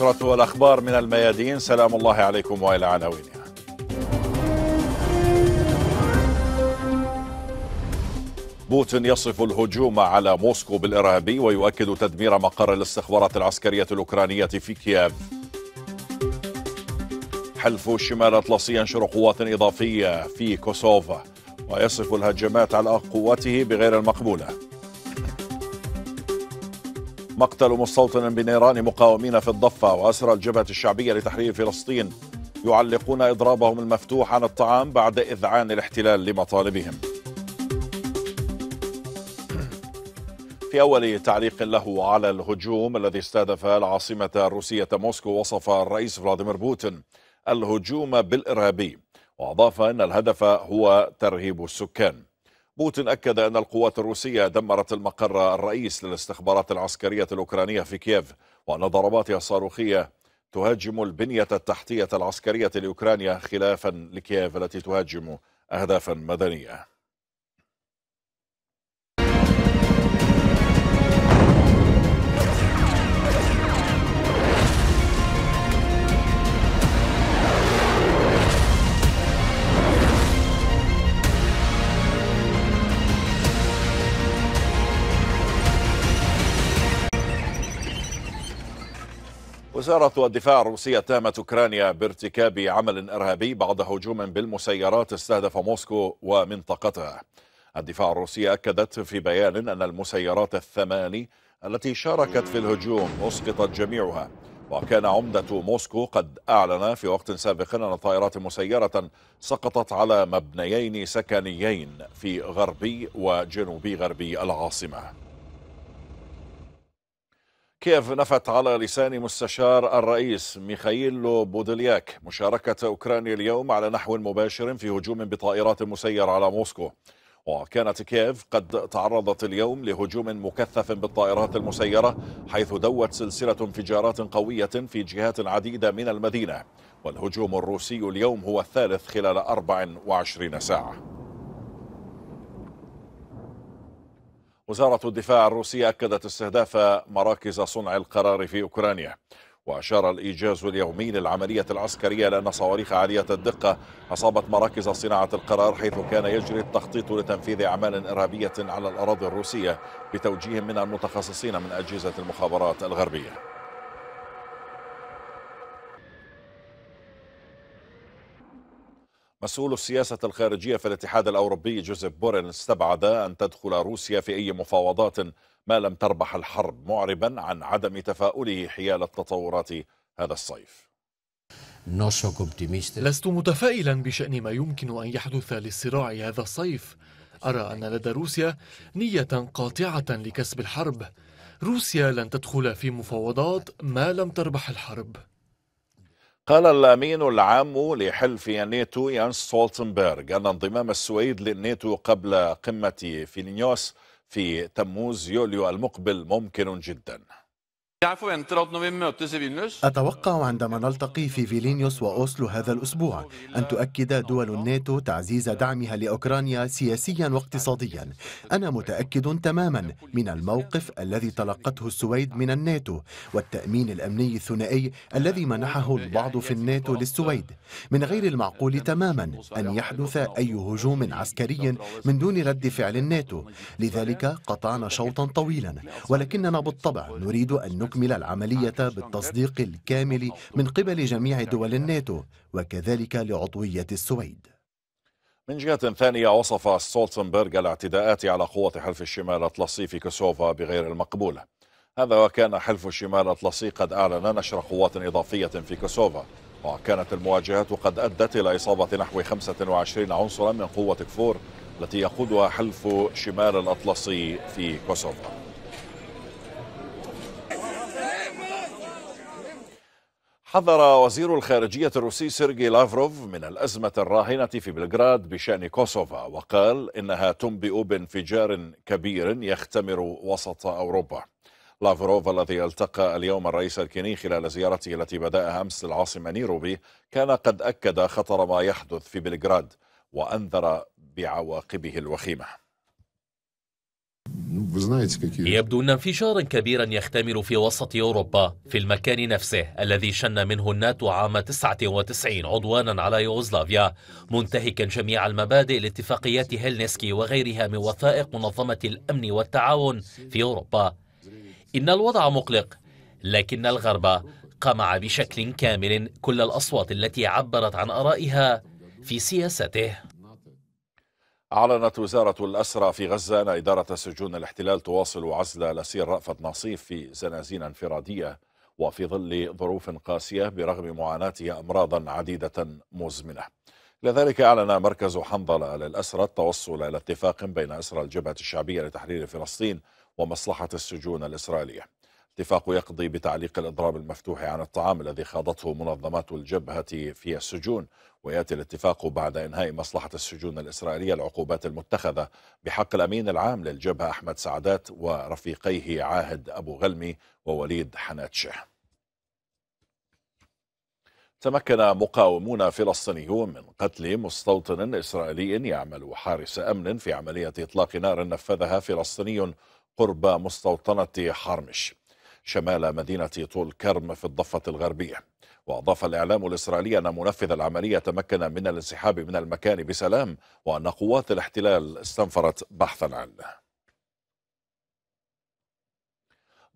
نشرة الأخبار من الميادين سلام الله عليكم وإلى عناوينها بوتين يصف الهجوم على موسكو بالإرهابي ويؤكد تدمير مقر الاستخبارات العسكرية الأوكرانية في كييف حلف شمال أطلسي ينشر قوات إضافية في كوسوفا ويصف الهجمات على قواته بغير المقبوله مقتل مستوطن بنيران مقاومين في الضفة وأسرى الجبهة الشعبية لتحرير فلسطين يعلقون إضرابهم المفتوح عن الطعام بعد إذعان الاحتلال لمطالبهم في أول تعليق له على الهجوم الذي استهدف العاصمة الروسية موسكو وصف الرئيس فلاديمير بوتين الهجوم بالإرهابي وأضاف أن الهدف هو ترهيب السكان بوتين أكد أن القوات الروسية دمرت المقر الرئيس للاستخبارات العسكرية الأوكرانية في كييف وأن ضرباتها الصاروخية تهاجم البنية التحتية العسكرية لأوكرانيا خلافا لكييف التي تهاجم أهدافا مدنية وزارة الدفاع الروسية اتهمت أوكرانيا بارتكاب عمل إرهابي بعد هجوم بالمسيرات استهدف موسكو ومنطقتها الدفاع الروسي أكدت في بيان أن المسيرات الثماني التي شاركت في الهجوم أسقطت جميعها وكان عمدة موسكو قد أعلن في وقت سابق أن طائرات مسيرة سقطت على مبنيين سكنيين في غربي وجنوبي غربي العاصمة كيف نفت على لسان مستشار الرئيس ميخائيل بودلياك مشاركة أوكرانيا اليوم على نحو مباشر في هجوم بطائرات مسيرة على موسكو وكانت كييف قد تعرضت اليوم لهجوم مكثف بالطائرات المسيرة حيث دوت سلسلة انفجارات قوية في جهات عديدة من المدينة والهجوم الروسي اليوم هو الثالث خلال 24 ساعة وزارة الدفاع الروسية أكدت استهداف مراكز صنع القرار في أوكرانيا وأشار الإيجاز اليومي للعملية العسكرية لأن صواريخ عالية الدقة أصابت مراكز صناعة القرار حيث كان يجري التخطيط لتنفيذ أعمال إرهابية على الأراضي الروسية بتوجيه من المتخصصين من أجهزة المخابرات الغربية مسؤول السياسة الخارجية في الاتحاد الأوروبي جوزيف بورين استبعد أن تدخل روسيا في أي مفاوضات ما لم تربح الحرب معربا عن عدم تفاؤله حيال التطورات هذا الصيف لست متفائلا بشأن ما يمكن أن يحدث للصراع هذا الصيف أرى أن لدى روسيا نية قاطعة لكسب الحرب روسيا لن تدخل في مفاوضات ما لم تربح الحرب قال الأمين العام لحلف الناتو يانس ستولتنبرغ أن انضمام السويد للناتو قبل قمة فينيوس في تموز يوليو المقبل ممكن جداً أتوقع عندما نلتقي في فيلينيوس وأوسلو هذا الأسبوع أن تؤكد دول الناتو تعزيز دعمها لأوكرانيا سياسيا واقتصاديا أنا متأكد تماما من الموقف الذي تلقته السويد من الناتو والتأمين الأمني الثنائي الذي منحه البعض في الناتو للسويد من غير المعقول تماما أن يحدث أي هجوم عسكري من دون رد فعل الناتو لذلك قطعنا شوطا طويلا ولكننا بالطبع نريد أن تكمل العملية بالتصديق الكامل من قبل جميع دول الناتو وكذلك لعضوية السويد من جهة ثانية وصف ستولتنبرغ الاعتداءات على قوة حلف الشمال الأطلسي في كوسوفا بغير المقبولة هذا وكان حلف الشمال الأطلسي قد أعلن نشر قوات إضافية في كوسوفا وكانت المواجهات قد أدت إلى إصابة نحو 25 عنصرا من قوة كفور التي يقودها حلف شمال الأطلسي في كوسوفا حذر وزير الخارجية الروسي سيرجي لافروف من الأزمة الراهنة في بلغراد بشأن كوسوفا وقال إنها تنبئ بانفجار كبير يختمر وسط أوروبا لافروف الذي التقى اليوم الرئيس الكيني خلال زيارته التي بدأها أمس للعاصمة نيروبي كان قد أكد خطر ما يحدث في بلغراد وأنذر بعواقبه الوخيمة يبدو أن انفجارا كبيرا يختمر في وسط أوروبا في المكان نفسه الذي شن منه الناتو عام 99 عدوانا على يوغوسلافيا منتهكا جميع المبادئ لاتفاقيات هلنسكي وغيرها من وثائق منظمة الأمن والتعاون في أوروبا إن الوضع مقلق لكن الغرب قمع بشكل كامل كل الأصوات التي عبرت عن آرائها في سياسته أعلنت وزارة الأسرى في غزة أن إدارة سجون الاحتلال تواصل عزل الأسير رأفت ناصيف في زنازين انفرادية وفي ظل ظروف قاسية برغم معاناته أمراضا عديدة مزمنة لذلك أعلن مركز حنظلة للأسرى التوصل إلى اتفاق بين أسرى الجبهة الشعبية لتحرير فلسطين ومصلحة السجون الإسرائيلية اتفاق يقضي بتعليق الإضراب المفتوح عن الطعام الذي خاضته منظمات الجبهة في السجون ويأتي الاتفاق بعد إنهاء مصلحة السجون الإسرائيلية العقوبات المتخذة بحق الأمين العام للجبهة أحمد سعدات ورفيقيه عاهد أبو غلمي ووليد حناتشه تمكن مقاومون فلسطينيون من قتل مستوطن إسرائيلي يعمل حارس أمن في عملية إطلاق نار نفذها فلسطيني قرب مستوطنة حرمش شمال مدينة طول كرم في الضفة الغربية وأضاف الإعلام الإسرائيلي أن منفذ العملية تمكن من الانسحاب من المكان بسلام وأن قوات الاحتلال استنفرت بحثا عنه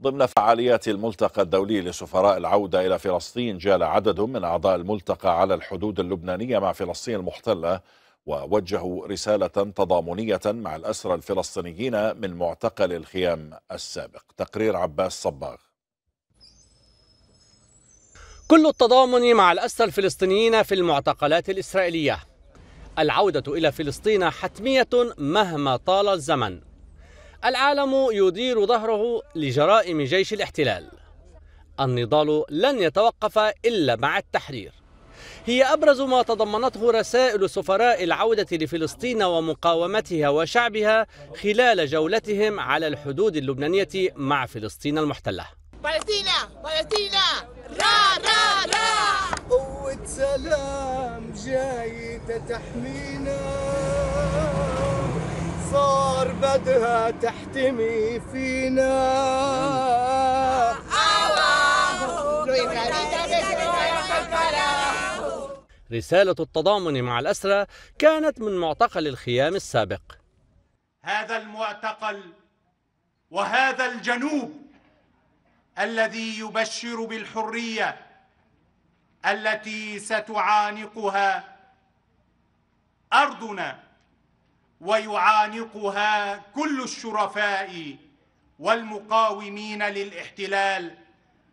ضمن فعاليات الملتقى الدولي لسفراء العودة إلى فلسطين جال عدد من أعضاء الملتقى على الحدود اللبنانية مع فلسطين المحتلة ووجهوا رسالة تضامنية مع الأسرى الفلسطينيين من معتقل الخيام السابق تقرير عباس صباغ كل التضامن مع الأسرى الفلسطينيين في المعتقلات الإسرائيلية العودة إلى فلسطين حتمية مهما طال الزمن العالم يدير ظهره لجرائم جيش الاحتلال النضال لن يتوقف إلا مع التحرير هي أبرز ما تضمنته رسائل سفراء العودة لفلسطين ومقاومتها وشعبها خلال جولتهم على الحدود اللبنانية مع فلسطين المحتلة فلسطين فلسطين را را را قوة سلام جاي تحمينا صار بدها تحتمي فينا آه، آه، آه. رسالة التضامن مع الأسرى كانت من معتقل الخيام السابق هذا المعتقل وهذا الجنوب الذي يبشر بالحرية التي ستعانقها أرضنا ويعانقها كل الشرفاء والمقاومين للاحتلال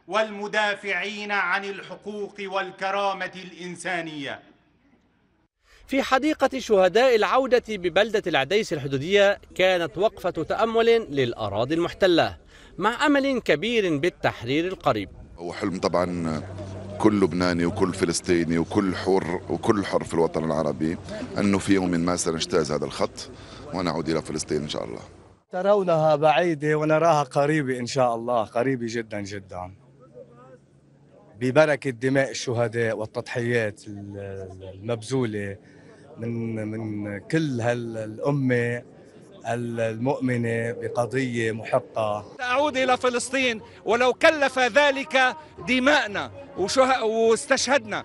والمدافعين عن الحقوق والكرامة الإنسانية في حديقة شهداء العودة ببلدة العديس الحدودية كانت وقفة تأمل للأراضي المحتلة مع أمل كبير بالتحرير القريب هو حلم طبعا كل لبناني وكل فلسطيني وكل حر وكل حر في الوطن العربي أنه في يوم ما سنجتاز هذا الخط ونعود إلى فلسطين إن شاء الله ترونها بعيدة ونراها قريبة إن شاء الله قريبة جدا جدا ببركه دماء الشهداء والتضحيات المبذوله من من كل هالامه المؤمنه بقضيه محقه. اعود الى فلسطين ولو كلف ذلك دماءنا وشه... واستشهدنا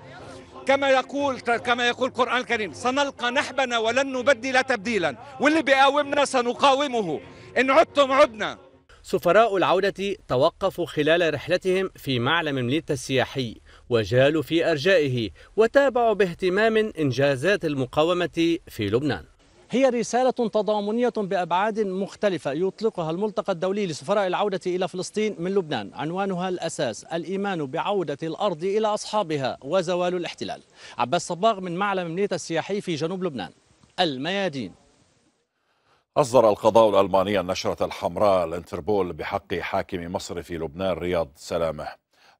كما يقول كما يقول القران الكريم سنلقى نحبنا ولن نبدل تبديلا واللي بيقاومنا سنقاومه ان عدتم عدنا سفراء العودة توقفوا خلال رحلتهم في معلم مليتا السياحي وجالوا في أرجائه وتابعوا باهتمام إنجازات المقاومة في لبنان هي رسالة تضامنية بأبعاد مختلفة يطلقها الملتقى الدولي لسفراء العودة إلى فلسطين من لبنان عنوانها الأساس الإيمان بعودة الأرض إلى أصحابها وزوال الاحتلال عباس صباغ من معلم مليتا السياحي في جنوب لبنان الميادين أصدر القضاء الألماني النشرة الحمراء الانتربول بحق حاكم مصر في لبنان رياض سلامة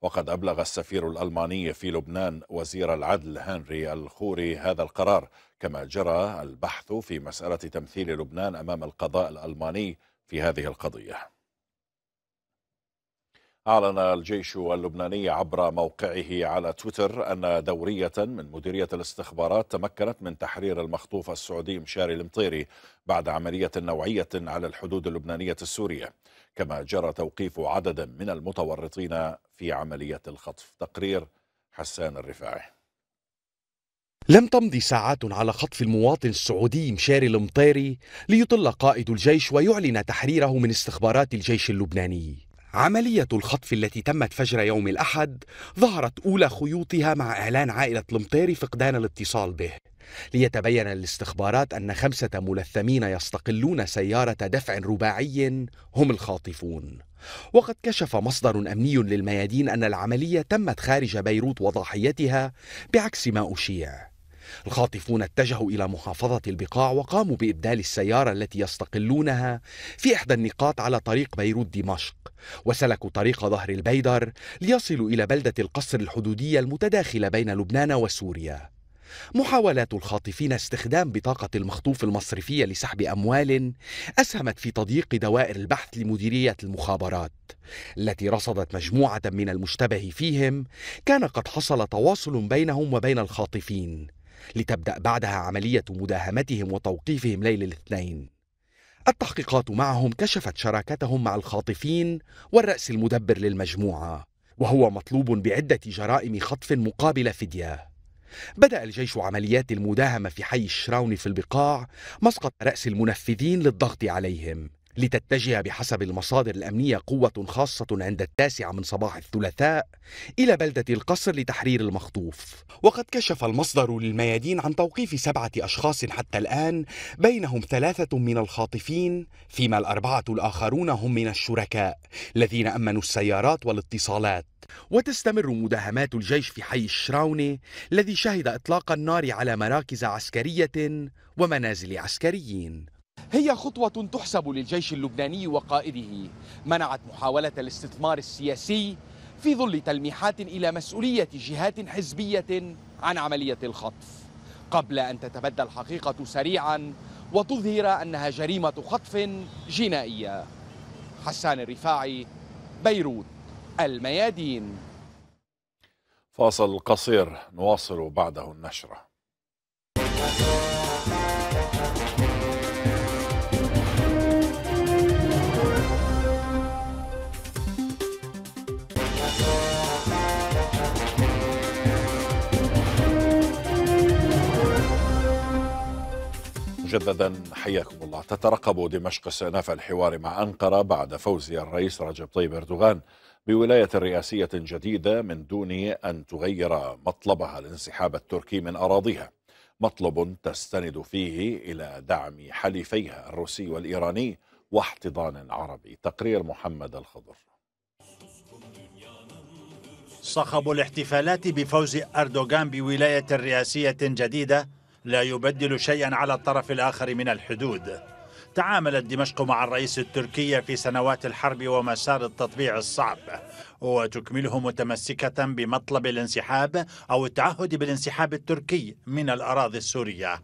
وقد أبلغ السفير الألماني في لبنان وزير العدل هنري الخوري هذا القرار كما جرى البحث في مسألة تمثيل لبنان أمام القضاء الألماني في هذه القضية أعلن الجيش اللبناني عبر موقعه على تويتر أن دورية من مديرية الاستخبارات تمكنت من تحرير المخطوف السعودي مشاري المطيري بعد عملية نوعية على الحدود اللبنانية السورية كما جرى توقيف عدد من المتورطين في عملية الخطف تقرير حسان الرفاعي لم تمضي ساعات على خطف المواطن السعودي مشاري المطيري ليطل قائد الجيش ويعلن تحريره من استخبارات الجيش اللبناني عملية الخطف التي تمت فجر يوم الأحد ظهرت أولى خيوطها مع إعلان عائلة المطيري فقدان الاتصال به ليتبين الاستخبارات أن خمسة ملثمين يستقلون سيارة دفع رباعي هم الخاطفون وقد كشف مصدر أمني للميادين أن العملية تمت خارج بيروت وضاحيتها بعكس ما أشيع الخاطفون اتجهوا إلى محافظة البقاع وقاموا بإبدال السيارة التي يستقلونها في إحدى النقاط على طريق بيروت دمشق وسلكوا طريق ظهر البيدر ليصلوا إلى بلدة القصر الحدودية المتداخلة بين لبنان وسوريا محاولات الخاطفين استخدام بطاقة المخطوف المصرفية لسحب أموال أسهمت في تضييق دوائر البحث لمديرية المخابرات التي رصدت مجموعة من المشتبه فيهم كان قد حصل تواصل بينهم وبين الخاطفين لتبدأ بعدها عملية مداهمتهم وتوقيفهم ليل الاثنين التحقيقات معهم كشفت شراكتهم مع الخاطفين والرأس المدبر للمجموعة وهو مطلوب بعدة جرائم خطف مقابل فدية بدأ الجيش عمليات المداهمة في حي الشراون في البقاع مسقط رأس المنفذين للضغط عليهم لتتجه بحسب المصادر الأمنية قوة خاصة عند التاسعة من صباح الثلاثاء إلى بلدة القصر لتحرير المخطوف وقد كشف المصدر للميادين عن توقيف سبعة أشخاص حتى الآن بينهم ثلاثة من الخاطفين فيما الأربعة الآخرون هم من الشركاء الذين أمنوا السيارات والاتصالات وتستمر مداهمات الجيش في حي الشراونة الذي شهد إطلاق النار على مراكز عسكرية ومنازل عسكريين هي خطوة تحسب للجيش اللبناني وقائده منعت محاولة الاستثمار السياسي في ظل تلميحات إلى مسؤولية جهات حزبية عن عملية الخطف قبل أن تتبدى الحقيقة سريعا وتظهر أنها جريمة خطف جنائية حسان الرفاعي بيروت الميادين فاصل قصير نواصل بعده النشره مجددا حياكم الله تترقب دمشق استئناف الحوار مع أنقرة بعد فوز الرئيس رجب طيب أردوغان بولاية رئاسية جديدة من دون أن تغير مطلبها الانسحاب التركي من أراضيها مطلب تستند فيه إلى دعم حليفيها الروسي والإيراني واحتضان عربي تقرير محمد الخضر صخب الاحتفالات بفوز أردوغان بولاية رئاسية جديدة لا يبدل شيئا على الطرف الآخر من الحدود تعاملت دمشق مع الرئيس التركي في سنوات الحرب ومسار التطبيع الصعب وتكمله متمسكة بمطلب الانسحاب أو التعهد بالانسحاب التركي من الأراضي السورية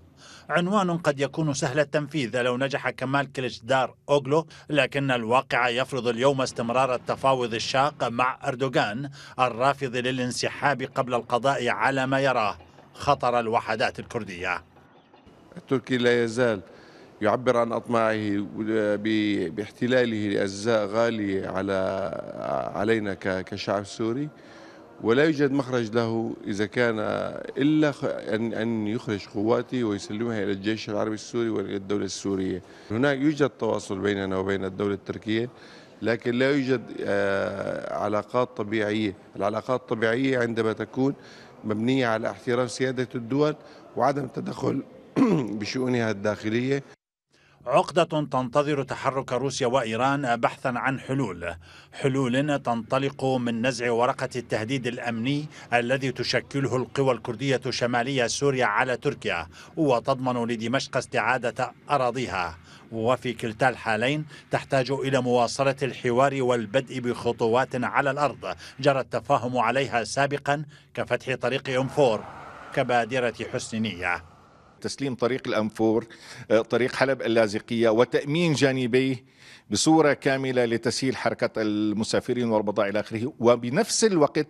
عنوان قد يكون سهل التنفيذ لو نجح كمال كليشدار أوغلو لكن الواقع يفرض اليوم استمرار التفاوض الشاق مع أردوغان الرافض للانسحاب قبل القضاء على ما يراه خطر الوحدات الكردية التركي لا يزال يعبر عن أطماعه باحتلاله لأجزاء غالية على علينا كشعب سوري ولا يوجد مخرج له إذا كان إلا أن أن يخرج قواته ويسلمها إلى الجيش العربي السوري وإلى الدولة السورية هناك يوجد تواصل بيننا وبين الدولة التركية لكن لا يوجد آه، علاقات طبيعية العلاقات الطبيعية عندما تكون مبنية على احترام سيادة الدول وعدم التدخل بشؤونها الداخلية عقدة تنتظر تحرك روسيا وإيران بحثا عن حلول حلول تنطلق من نزع ورقة التهديد الأمني الذي تشكله القوى الكردية شمالية سوريا على تركيا وتضمن لدمشق استعادة أراضيها وفي كلتا الحالين تحتاج إلى مواصلة الحوار والبدء بخطوات على الأرض جرى التفاهم عليها سابقا كفتح طريق أمفور كبادرة حسن نية تسليم طريق الأنفور آه، طريق حلب اللاذقية وتأمين جانبيه بصورة كاملة لتسهيل حركة المسافرين والبضائع إلى آخره وبنفس الوقت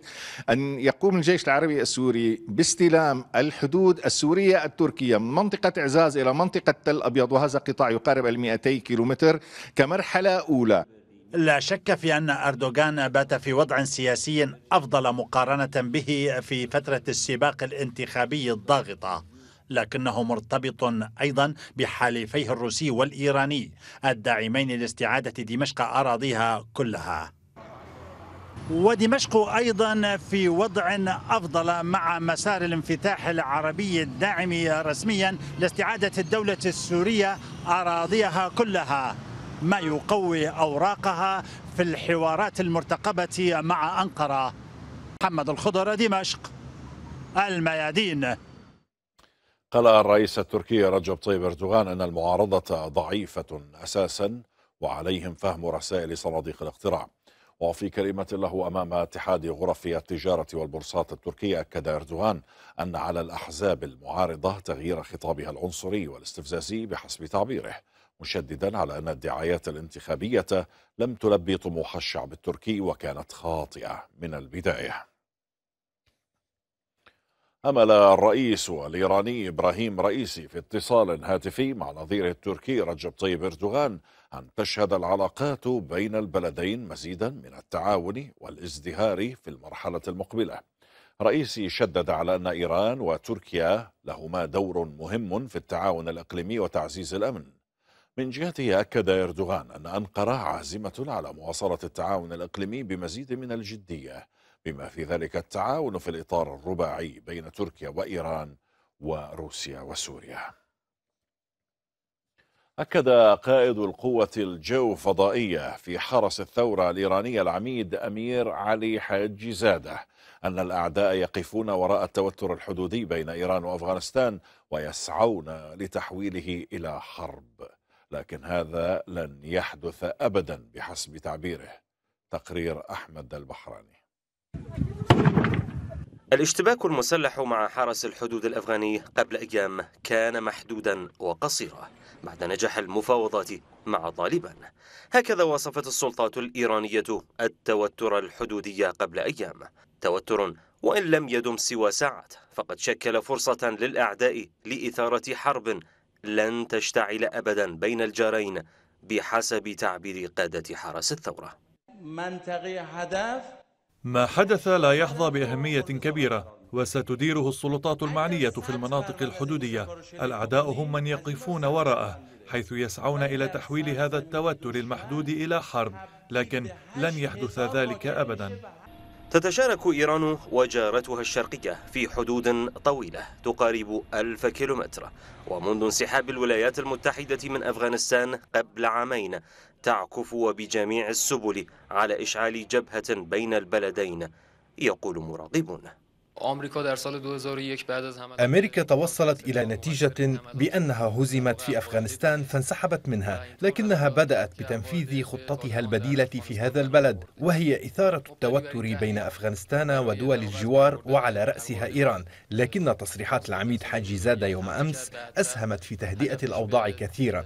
أن يقوم الجيش العربي السوري باستلام الحدود السورية التركية من منطقة إعزاز إلى منطقة تل أبيض وهذا قطاع يقارب ال 200 كيلومتر كمرحلة أولى لا شك في أن أردوغان بات في وضع سياسي أفضل مقارنة به في فترة السباق الانتخابي الضاغطة لكنه مرتبط أيضا بحليفيه الروسي والإيراني الداعمين لاستعادة دمشق أراضيها كلها ودمشق ايضا في وضع افضل مع مسار الانفتاح العربي الداعم رسميا لاستعاده الدوله السوريه اراضيها كلها ما يقوي اوراقها في الحوارات المرتقبه مع انقره محمد الخضر دمشق الميادين قال الرئيس التركي رجب طيب اردوغان ان المعارضه ضعيفه اساسا وعليهم فهم رسائل صناديق الاقتراع وفي كلمة له أمام اتحاد غرف التجارة والبورصات التركية أكد أردوغان أن على الأحزاب المعارضة تغيير خطابها العنصري والاستفزازي بحسب تعبيره مشددا على أن الدعايات الانتخابية لم تلبي طموح الشعب التركي وكانت خاطئة من البداية أمل الرئيس الإيراني إبراهيم رئيسي في اتصال هاتفي مع نظيره التركي رجب طيب إردوغان أن تشهد العلاقات بين البلدين مزيدا من التعاون والازدهار في المرحلة المقبلة رئيسي شدد على أن إيران وتركيا لهما دور مهم في التعاون الإقليمي وتعزيز الأمن من جهته أكد إردوغان أن أنقرة عازمة على مواصلة التعاون الإقليمي بمزيد من الجدية بما في ذلك التعاون في الإطار الرباعي بين تركيا وإيران وروسيا وسوريا أكد قائد القوة الجوفضائية في حرس الثورة الإيرانية العميد أمير علي حاج زاده أن الأعداء يقفون وراء التوتر الحدودي بين إيران وأفغانستان ويسعون لتحويله إلى حرب لكن هذا لن يحدث أبدا بحسب تعبيره تقرير أحمد البحراني الاشتباك المسلح مع حرس الحدود الأفغاني قبل أيام كان محدودا وقصيرا بعد نجاح المفاوضات مع طالبان هكذا وصفت السلطات الإيرانية التوتر الحدودي قبل أيام توتر وإن لم يدم سوى ساعات فقد شكل فرصة للأعداء لإثارة حرب لن تشتعل أبدا بين الجارين بحسب تعبير قادة حرس الثورة منطقي هدف ما حدث لا يحظى بأهمية كبيرة وستديره السلطات المعنية في المناطق الحدودية الأعداء هم من يقفون وراءه حيث يسعون إلى تحويل هذا التوتر المحدود إلى حرب لكن لن يحدث ذلك أبدا تتشارك إيران وجارتها الشرقية في حدود طويلة تقارب ألف كيلومتر ومنذ انسحاب الولايات المتحدة من أفغانستان قبل عامين تعكف وبجميع السبل على إشعال جبهة بين البلدين يقول مراقبون أمريكا توصلت إلى نتيجة بأنها هزمت في أفغانستان فانسحبت منها لكنها بدأت بتنفيذ خطتها البديلة في هذا البلد وهي إثارة التوتر بين أفغانستان ودول الجوار وعلى رأسها إيران لكن تصريحات العميد حاجي زاد يوم أمس أسهمت في تهدئة الأوضاع كثيرا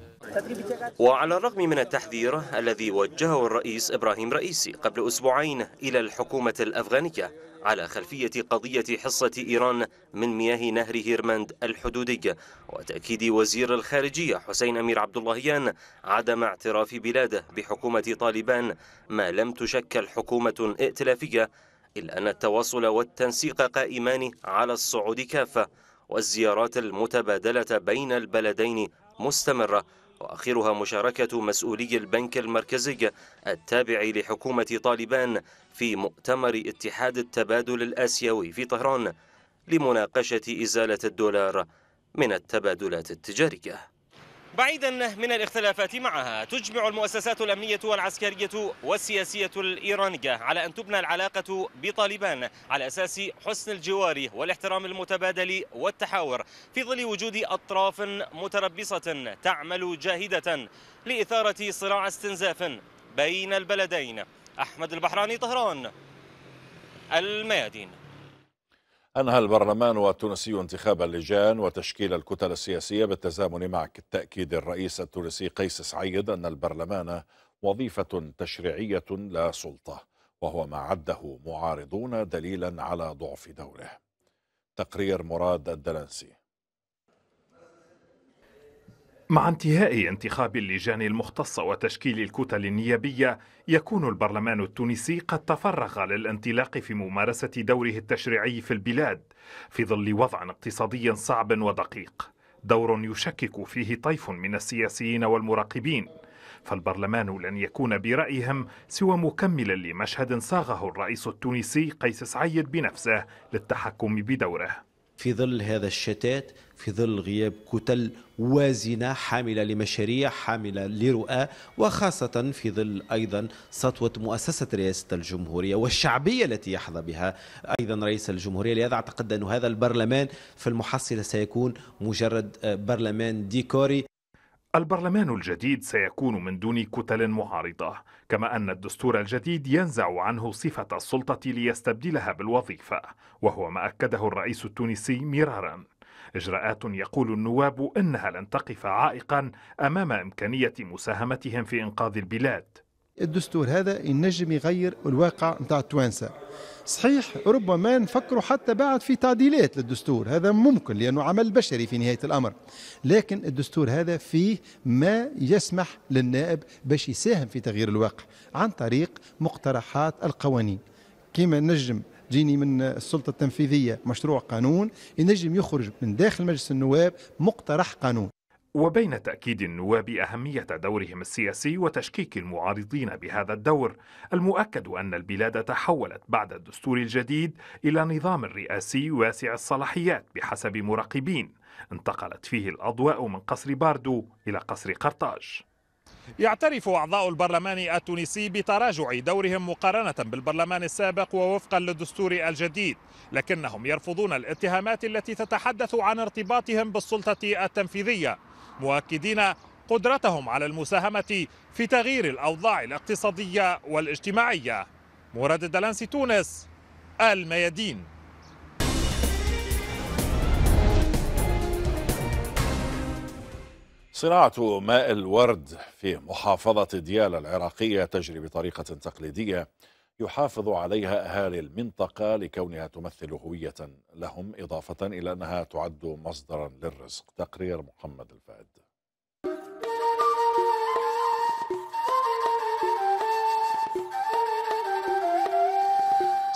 وعلى الرغم من التحذير الذي وجهه الرئيس إبراهيم رئيسي قبل أسبوعين إلى الحكومة الأفغانية على خلفية قضية حصة إيران من مياه نهر هيرمند الحدودي وتأكيد وزير الخارجية حسين أمير عبد اللهيان عدم اعتراف بلاده بحكومة طالبان ما لم تشكل حكومة ائتلافية إلا أن التواصل والتنسيق قائمان على الصعود كافة والزيارات المتبادلة بين البلدين مستمرة وآخرها مشاركة مسؤولي البنك المركزي التابع لحكومة طالبان في مؤتمر اتحاد التبادل الآسيوي في طهران لمناقشة إزالة الدولار من التبادلات التجارية بعيدا من الاختلافات معها تجمع المؤسسات الأمنية والعسكرية والسياسية الإيرانية على أن تبنى العلاقة بطالبان على أساس حسن الجوار والاحترام المتبادل والتحاور في ظل وجود أطراف متربصة تعمل جاهدة لإثارة صراع استنزاف بين البلدين أحمد البحراني طهران الميادين أنهى البرلمان التونسي انتخاب اللجان وتشكيل الكتل السياسية بالتزامن مع تأكيد الرئيس التونسي قيس سعيد أن البرلمان وظيفة تشريعية لا سلطة وهو ما عده معارضون دليلا على ضعف دوره تقرير مراد الدلنسي مع انتهاء انتخاب اللجان المختصة وتشكيل الكتل النيابية يكون البرلمان التونسي قد تفرغ للانطلاق في ممارسة دوره التشريعي في البلاد في ظل وضع اقتصادي صعب ودقيق دور يشكك فيه طيف من السياسيين والمراقبين فالبرلمان لن يكون برأيهم سوى مكملا لمشهد صاغه الرئيس التونسي قيس سعيد بنفسه للتحكم بدوره في ظل هذا الشتات في ظل غياب كتل وازنة حاملة لمشاريع حاملة لرؤى وخاصة في ظل أيضا سطوة مؤسسة رئاسة الجمهورية والشعبية التي يحظى بها أيضا رئيس الجمهورية لهذا أعتقد أن هذا البرلمان في المحصلة سيكون مجرد برلمان ديكوري البرلمان الجديد سيكون من دون كتل معارضة كما أن الدستور الجديد ينزع عنه صفة السلطة ليستبدلها بالوظيفة وهو ما أكده الرئيس التونسي مرارا إجراءات يقول النواب أنها لن تقف عائقا أمام إمكانية مساهمتهم في إنقاذ البلاد الدستور هذا ينجم يغير الواقع نتاع التوانسة صحيح ربما نفكروا حتى بعد في تعديلات للدستور هذا ممكن لأنه عمل بشري في نهاية الأمر لكن الدستور هذا فيه ما يسمح للنائب باش يساهم في تغيير الواقع عن طريق مقترحات القوانين كما نجم جيني من السلطه التنفيذيه مشروع قانون ينجم يخرج من داخل مجلس النواب مقترح قانون وبين تأكيد النواب أهمية دورهم السياسي وتشكيك المعارضين بهذا الدور، المؤكد أن البلاد تحولت بعد الدستور الجديد إلى نظام رئاسي واسع الصلاحيات بحسب مراقبين، انتقلت فيه الأضواء من قصر باردو إلى قصر قرطاج. يعترف أعضاء البرلمان التونسي بتراجع دورهم مقارنة بالبرلمان السابق ووفقا للدستور الجديد لكنهم يرفضون الاتهامات التي تتحدث عن ارتباطهم بالسلطة التنفيذية مؤكدين قدرتهم على المساهمة في تغيير الأوضاع الاقتصادية والاجتماعية مراد الدلانسي تونس الميادين صناعة ماء الورد في محافظة ديالى العراقية تجري بطريقة تقليدية يحافظ عليها أهالي المنطقة لكونها تمثل هوية لهم إضافة إلى أنها تعد مصدرا للرزق تقرير محمد الفهد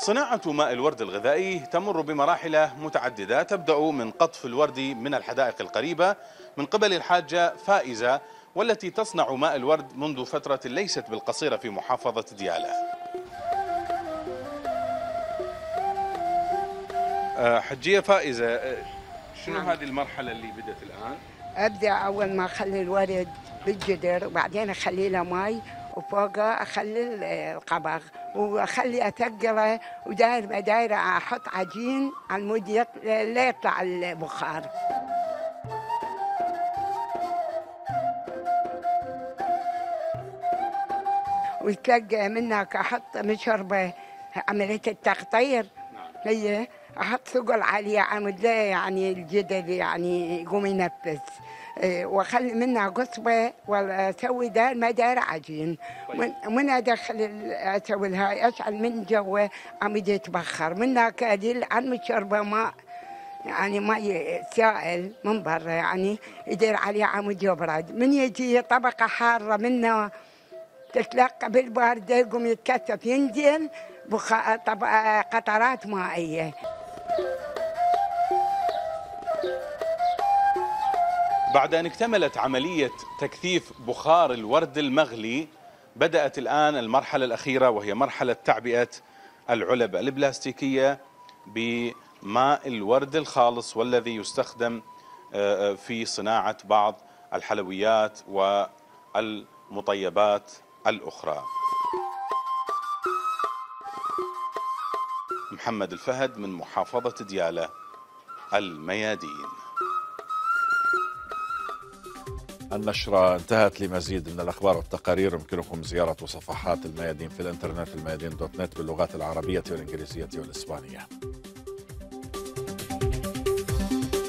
صناعة ماء الورد الغذائي تمر بمراحل متعددة تبدأ من قطف الورد من الحدائق القريبة من قبل الحاجة فائزة والتي تصنع ماء الورد منذ فترة ليست بالقصيرة في محافظة ديالى آه، حجية فائزة آه، شنو نعم. هذه المرحلة اللي بدأت الآن؟ أبدأ أول ما أخلي الورد بالجدر وبعدين أخلي له مي وفوقه أخلي آه، القبغ واخلي اتجره وداير داير احط عجين على المود لا يطلع البخار وتلقى منك احط مشربه عمليه التقطير نعم. هي احط ثقل عاليه عمود لا يعني الجدل يعني يقوم ينفذ إيه، واخلي منها قصبه واسوي دار مدار عجين طيب. من ادخل اسوي لها اشعل من جوا عم يجي يتبخر من هناك ادل عن مشربه ماء يعني ما سائل من برا يعني يدير عليه عمود يبرد من يجي طبقه حاره منه تتلقى بالبارده يقوم يتكثف ينزل بخ... طب... قطرات مائيه بعد أن اكتملت عملية تكثيف بخار الورد المغلي بدأت الآن المرحلة الأخيرة وهي مرحلة تعبئة العلبة البلاستيكية بماء الورد الخالص والذي يستخدم آه، آه، في صناعة بعض الحلويات والمطيبات الأخرى محمد الفهد من محافظة ديالة الميادين النشرة انتهت لمزيد من الأخبار والتقارير يمكنكم زيارة صفحات الميادين في الإنترنت الميادين دوت نت باللغات العربية والإنجليزية والإسبانية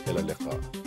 إلى اللقاء